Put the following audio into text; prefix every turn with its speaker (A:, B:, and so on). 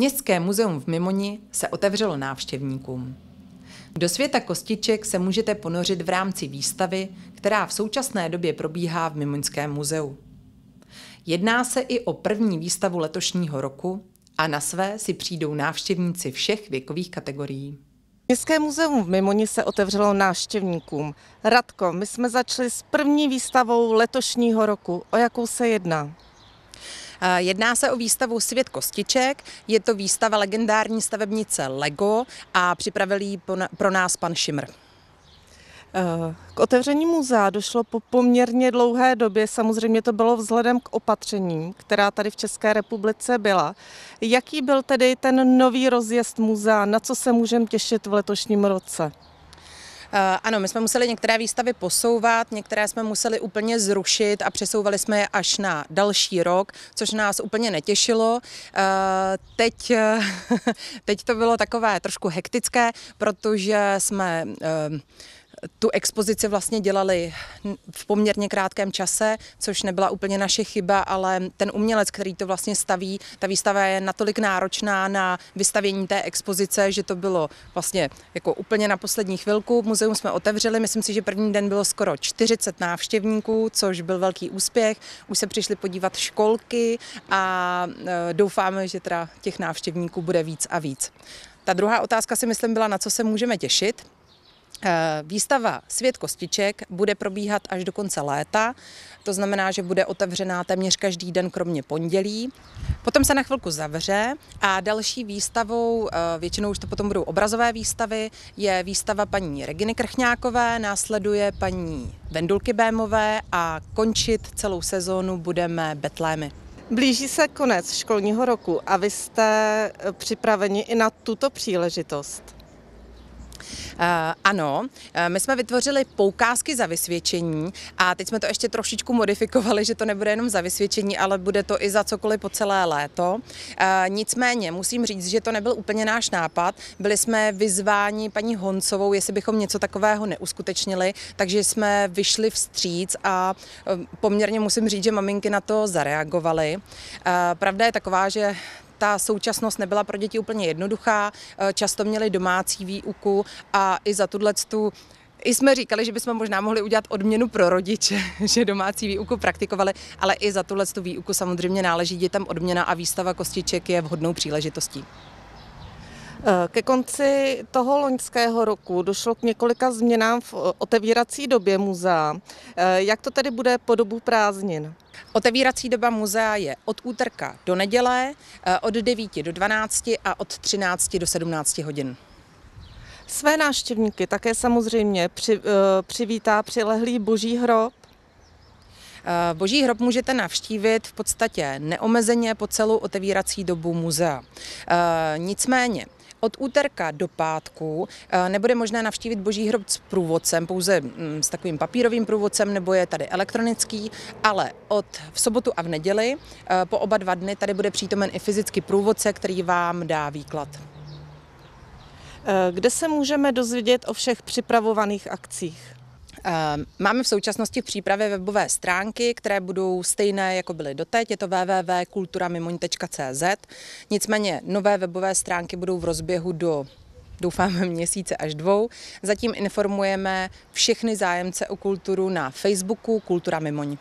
A: Městské muzeum v Mimoni se otevřelo návštěvníkům. Do světa kostiček se můžete ponořit v rámci výstavy, která v současné době probíhá v Mimoňském muzeu. Jedná se i o první výstavu letošního roku a na své si přijdou návštěvníci všech věkových kategorií. Městské muzeum v Mimoni se otevřelo návštěvníkům. Radko, my jsme začali s první výstavou letošního roku. O jakou se jedná? Eh, jedná se o výstavu Svět kostiček, je to výstava legendární stavebnice Lego a připravil ji pro nás pan Šimr. Eh, k otevření muzea došlo po poměrně dlouhé době, samozřejmě to bylo vzhledem k opatřením, která tady v České republice byla. Jaký byl tedy ten nový rozjezd muzea, na co se můžeme těšit v letošním roce? Eh, ano, my jsme museli některé výstavy posouvat, některé jsme museli úplně zrušit a přesouvali jsme je až na další rok, což nás úplně netěšilo. Eh, teď, eh, teď to bylo takové trošku hektické, protože jsme tu expozici vlastně dělali v poměrně krátkém čase, což nebyla úplně naše chyba, ale ten umělec, který to vlastně staví, ta výstava je natolik náročná na vystavění té expozice, že to bylo vlastně jako úplně na poslední chvilku. Muzeum jsme otevřeli, myslím si, že první den bylo skoro 40 návštěvníků, což byl velký úspěch. Už se přišli podívat školky a e, doufáme, že teda těch návštěvníků bude víc a víc. Ta druhá otázka si myslím byla, na co se můžeme těšit. Eh, výstava Svět kostiček bude probíhat až do konce léta, to znamená, že bude otevřená téměř každý den, kromě pondělí. Potom se na chvilku zavře a další výstavou, eh, většinou už to potom budou obrazové výstavy, je výstava paní Reginy Krchňákové, následuje paní Vendulky Bémové a končit celou sezónu budeme Betlémy. Blíží se konec školního roku a vy jste eh, připraveni i na tuto příležitost. Eh, ano, eh, my jsme vytvořili poukázky za vysvědčení a teď jsme to ještě trošičku modifikovali, že to nebude jenom za vysvědčení, ale bude to i za cokoliv po celé léto. Eh, nicméně musím říct, že to nebyl úplně náš nápad. Byli jsme vyzváni paní Honcovou, jestli bychom něco takového neuskutečnili, takže jsme vyšli vstříc a poměrně musím říct, že maminky na to zareagovaly. Pravda je taková, že ta současnost nebyla pro děti úplně jednoduchá, eh, často měli domácí výuku a i za tuhle tu i jsme říkali, že bychom možná mohli udělat odměnu pro rodiče, že domácí výuku praktikovali, ale i za tuhle výuku samozřejmě náleží dětem odměna a výstava kostiček je vhodnou příležitostí. Eh, ke konci toho loňského roku došlo k několika změnám v otevírací době muzea. Eh, jak to tedy bude po dobu prázdnin? Otevírací doba muzea je od úterka do neděle, eh, od 9 do 12 a od 13 do 17 hodin. Své návštěvníky také samozřejmě při, přivítá přilehlý boží hrob. Boží hrob můžete navštívit v podstatě neomezeně po celou otevírací dobu muzea. Nicméně od úterka do pátku eh, nebude možné navštívit Boží hrob s průvodcem, pouze mm, s takovým papírovým průvodcem, nebo je tady elektronický, ale od v sobotu a v neděli eh, po oba dva dny tady bude přítomen i fyzicky průvodce, který vám dá výklad. Eh, kde se můžeme dozvědět o všech připravovaných akcích? Ehm, máme v současnosti v přípravě webové stránky, které budou stejné, jako byly doteď. Je to www.kulturamimoň.cz. Nicméně nové webové stránky budou v rozběhu do doufáme měsíce až dvou. Zatím informujeme všechny zájemce o kulturu na Facebooku Kultura Mimoň.